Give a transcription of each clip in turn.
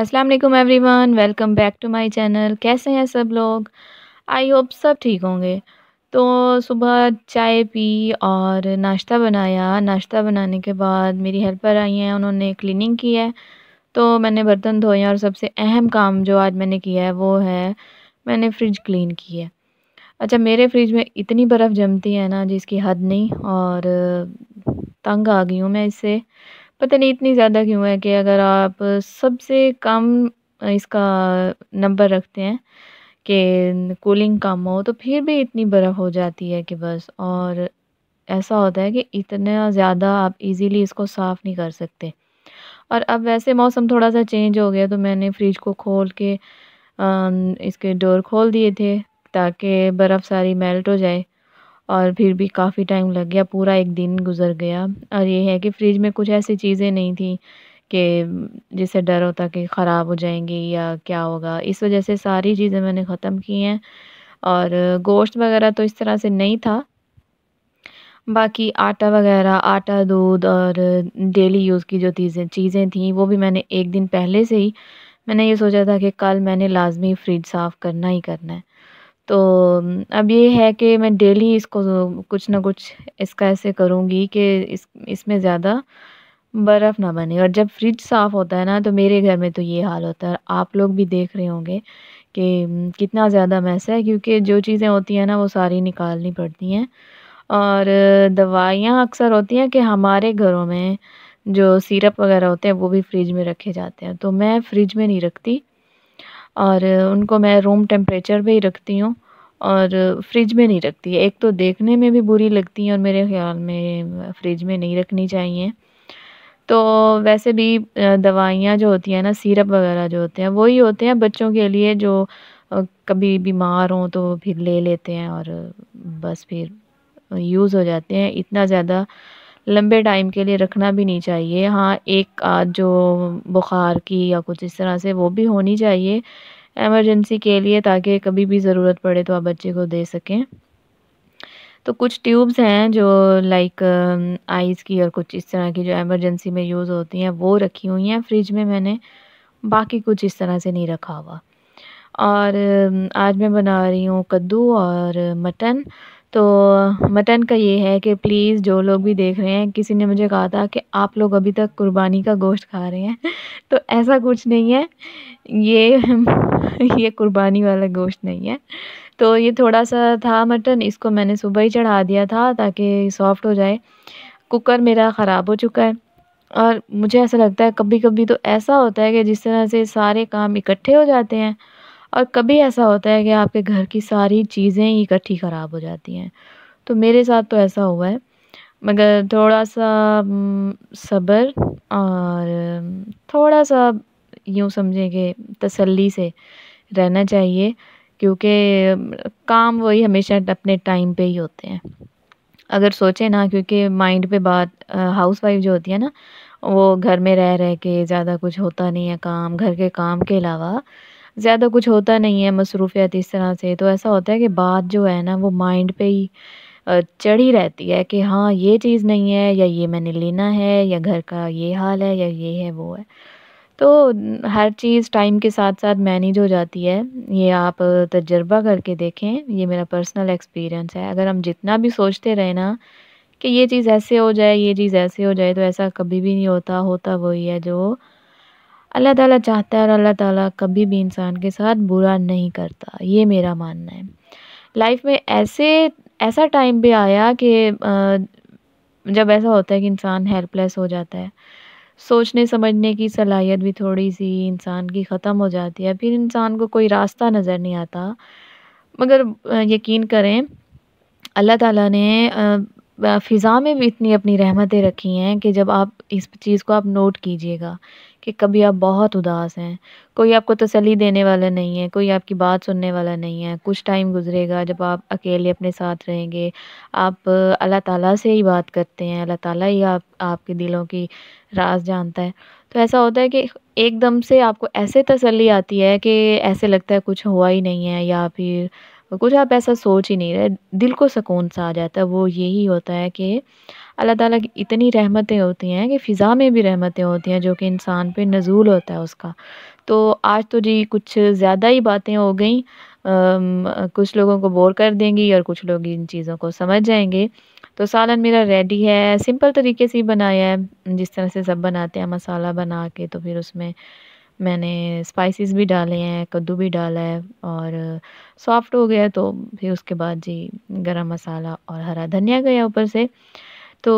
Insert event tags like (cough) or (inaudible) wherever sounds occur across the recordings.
अस्सलाम वालेकुम everyone welcome back to my channel कैसे हैं सब लोग आई होप सब ठीक होंगे तो सुबह चाय पी और नाश्ता बनाया नाश्ता बनाने के बाद मेरी हेल्पर आई हैं उन्होंने क्लीनिंग की है तो मैंने बर्तन धोए और सबसे अहम काम जो आज मैंने किया है वो है मैंने फ्रिज क्लीन की है अच्छा मेरे फ्रिज में इतनी बर्फ़ जमती है ना जिसकी हद नहीं और तंग आ गई हूँ मैं इससे पता नहीं इतनी ज़्यादा क्यों है कि अगर आप सबसे कम इसका नंबर रखते हैं कि कूलिंग कम हो तो फिर भी इतनी बर्फ़ हो जाती है कि बस और ऐसा होता है कि इतना ज़्यादा आप इजीली इसको साफ़ नहीं कर सकते और अब वैसे मौसम थोड़ा सा चेंज हो गया तो मैंने फ्रिज को खोल के इसके डोर खोल दिए थे ताकि बर्फ़ सारी मेल्ट हो जाए और फिर भी काफ़ी टाइम लग गया पूरा एक दिन गुजर गया और ये है कि फ्रिज में कुछ ऐसी चीज़ें नहीं थी कि जिससे डर होता कि ख़राब हो जाएंगी या क्या होगा इस वजह से सारी चीज़ें मैंने ख़त्म की हैं और गोश्त वगैरह तो इस तरह से नहीं था बाकी आटा वगैरह आटा दूध और डेली यूज़ की जो चीज़ें चीज़ें थी वो भी मैंने एक दिन पहले से ही मैंने ये सोचा था कि कल मैंने लाजमी फ्रिज साफ़ करना ही करना है तो अब ये है कि मैं डेली इसको कुछ ना कुछ इसका ऐसे करूँगी कि इस इसमें ज़्यादा बर्फ़ ना बने और जब फ्रिज साफ़ होता है ना तो मेरे घर में तो ये हाल होता है आप लोग भी देख रहे होंगे कि कितना ज़्यादा मैस है क्योंकि जो चीज़ें होती हैं ना वो सारी निकालनी पड़ती हैं और दवाइयाँ अक्सर होती हैं कि हमारे घरों में जो सिरप वगैरह होते हैं वो भी फ्रिज में रखे जाते हैं तो मैं फ्रिज में नहीं रखती और उनको मैं रूम टेम्परेचर पर ही रखती हूँ और फ्रिज में नहीं रखती एक तो देखने में भी बुरी लगती हैं और मेरे ख्याल में फ्रिज में नहीं रखनी चाहिए तो वैसे भी दवाइयाँ जो होती हैं ना सिरप वगैरह जो होते हैं वही होते हैं बच्चों के लिए जो कभी बीमार हों तो फिर ले लेते हैं और बस फिर यूज़ हो जाते हैं इतना ज़्यादा लंबे टाइम के लिए रखना भी नहीं चाहिए हाँ एक आध जो बुखार की या कुछ इस तरह से वो भी होनी चाहिए एमरजेंसी के लिए ताकि कभी भी ज़रूरत पड़े तो आप बच्चे को दे सकें तो कुछ ट्यूब्स हैं जो लाइक आइज़ um, की और कुछ इस तरह की जो एमरजेंसी में यूज़ होती हैं वो रखी हुई हैं फ्रिज में मैंने बाकी कुछ इस तरह से नहीं रखा हुआ और um, आज मैं बना रही हूँ कद्दू और मटन तो मटन का ये है कि प्लीज़ जो लोग भी देख रहे हैं किसी ने मुझे कहा था कि आप लोग अभी तक कुर्बानी का गोश्त खा रहे हैं (laughs) तो ऐसा कुछ नहीं है ये (laughs) ये कुर्बानी वाला गोश्त नहीं है तो ये थोड़ा सा था मटन इसको मैंने सुबह ही चढ़ा दिया था ताकि सॉफ्ट हो जाए कुकर मेरा ख़राब हो चुका है और मुझे ऐसा लगता है कभी कभी तो ऐसा होता है कि जिस तरह से सारे काम इकट्ठे हो जाते हैं और कभी ऐसा होता है कि आपके घर की सारी चीज़ें इकट्ठी ख़राब हो जाती हैं तो मेरे साथ तो ऐसा हुआ है मगर थोड़ा सा सब्र और थोड़ा सा यूँ समझें कि तसल्ली से रहना चाहिए क्योंकि काम वही हमेशा अपने टाइम पे ही होते हैं अगर सोचें ना क्योंकि माइंड पे बात हाउस वाइफ जो होती है ना वो घर में रह रह के ज़्यादा कुछ होता नहीं है काम घर के काम के अलावा ज़्यादा कुछ होता नहीं है मसरूफियात इस तरह से तो ऐसा होता है कि बात जो है ना वो माइंड पे ही चढ़ी रहती है कि हाँ ये चीज़ नहीं है या ये मैंने लेना है या घर का ये हाल है या ये है वो है तो हर चीज़ टाइम के साथ साथ मैनेज हो जाती है ये आप तजर्बा करके देखें ये मेरा पर्सनल एक्सपीरियंस है अगर हम जितना भी सोचते रहे ना कि ये चीज़ ऐसे हो जाए ये चीज़ ऐसे हो जाए तो ऐसा कभी भी नहीं होता होता वही है जो अल्लाह ताला चाहता है और अल्लाह ताला कभी भी इंसान के साथ बुरा नहीं करता ये मेरा मानना है लाइफ में ऐसे ऐसा टाइम भी आया कि जब ऐसा होता है कि इंसान हेल्पलेस हो जाता है सोचने समझने की सलाहियत भी थोड़ी सी इंसान की ख़त्म हो जाती है फिर इंसान को कोई रास्ता नज़र नहीं आता मगर यकीन करें अल्लाह ताला ने फ़िज़ा में भी इतनी अपनी रहमतें रखी हैं कि जब आप इस चीज़ को आप नोट कीजिएगा कि कभी आप बहुत उदास हैं कोई आपको तसली देने वाला नहीं है कोई आपकी बात सुनने वाला नहीं है कुछ टाइम गुजरेगा जब आप अकेले अपने साथ रहेंगे आप अल्लाह ताला से ही बात करते हैं अल्लाह ताला ही आप आपके दिलों की राज जानता है तो ऐसा होता है कि एकदम से आपको ऐसे तसली आती है कि ऐसे लगता है कुछ हुआ ही नहीं है या फिर कुछ आप ऐसा सोच ही नहीं रहे दिल को सुकून सा आ जाता है वो यही होता है कि अल्लाह ताला की इतनी रहमतें होती हैं कि फ़िज़ा में भी रहमतें होती हैं जो कि इंसान पे नज़ूल होता है उसका तो आज तो जी कुछ ज़्यादा ही बातें हो गई कुछ लोगों को बोर कर देंगी और कुछ लोग इन चीज़ों को समझ जाएंगे तो सालन मेरा रेडी है सिंपल तरीके से ही बनाया है जिस तरह से सब बनाते हैं मसाला बना के तो फिर उसमें मैंने स्पाइसेस भी डाले हैं कद्दू भी डाला है और सॉफ्ट हो गया तो फिर उसके बाद जी गरम मसाला और हरा धनिया गया ऊपर से तो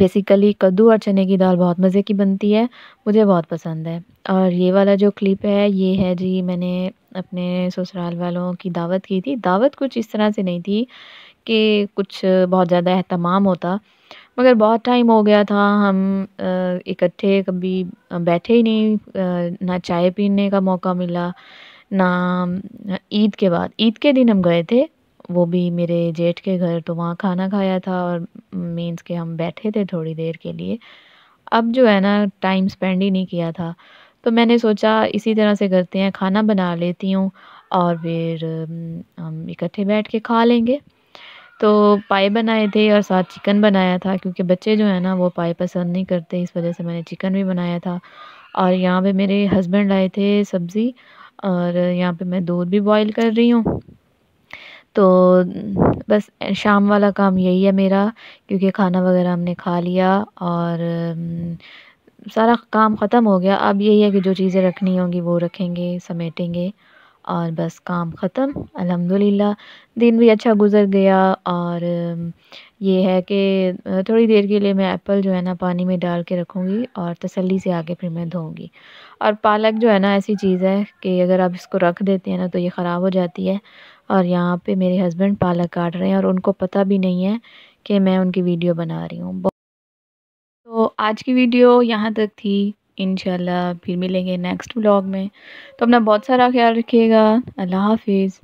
बेसिकली कद्दू और चने की दाल बहुत मज़े की बनती है मुझे बहुत पसंद है और ये वाला जो क्लिप है ये है जी मैंने अपने ससुराल वालों की दावत की थी दावत कुछ इस तरह से नहीं थी कि कुछ बहुत ज़्यादा अहतमाम होता मगर बहुत टाइम हो गया था हम इकट्ठे कभी बैठे ही नहीं ना चाय पीने का मौका मिला ना ईद के बाद ईद के दिन हम गए थे वो भी मेरे जेठ के घर तो वहाँ खाना खाया था और मीन्स के हम बैठे थे थोड़ी देर के लिए अब जो है ना टाइम स्पेंड ही नहीं किया था तो मैंने सोचा इसी तरह से करते हैं खाना बना लेती हूँ और फिर हम इकट्ठे बैठ के खा लेंगे तो पाए बनाए थे और साथ चिकन बनाया था क्योंकि बच्चे जो है ना वो पाए पसंद नहीं करते इस वजह से मैंने चिकन भी बनाया था और यहाँ पे मेरे हस्बैंड आए थे सब्ज़ी और यहाँ पे मैं दूध भी बॉईल कर रही हूँ तो बस शाम वाला काम यही है मेरा क्योंकि खाना वगैरह हमने खा लिया और सारा काम ख़त्म हो गया अब यही है कि जो चीज़ें रखनी होंगी वो रखेंगे समेटेंगे और बस काम ख़त्म अल्हम्दुलिल्लाह दिन भी अच्छा गुज़र गया और ये है कि थोड़ी देर के लिए मैं एप्पल जो है ना पानी में डाल के रखूँगी और तसल्ली से आके फिर मैं धोऊँगी और पालक जो है ना ऐसी चीज़ है कि अगर आप इसको रख देते हैं ना तो ये ख़राब हो जाती है और यहाँ पे मेरे हस्बैंड पालक काट रहे हैं और उनको पता भी नहीं है कि मैं उनकी वीडियो बना रही हूँ तो आज की वीडियो यहाँ तक थी इन फिर मिलेंगे नेक्स्ट व्लॉग में तो अपना बहुत सारा ख्याल रखिएगा अल्लाह हाफिज़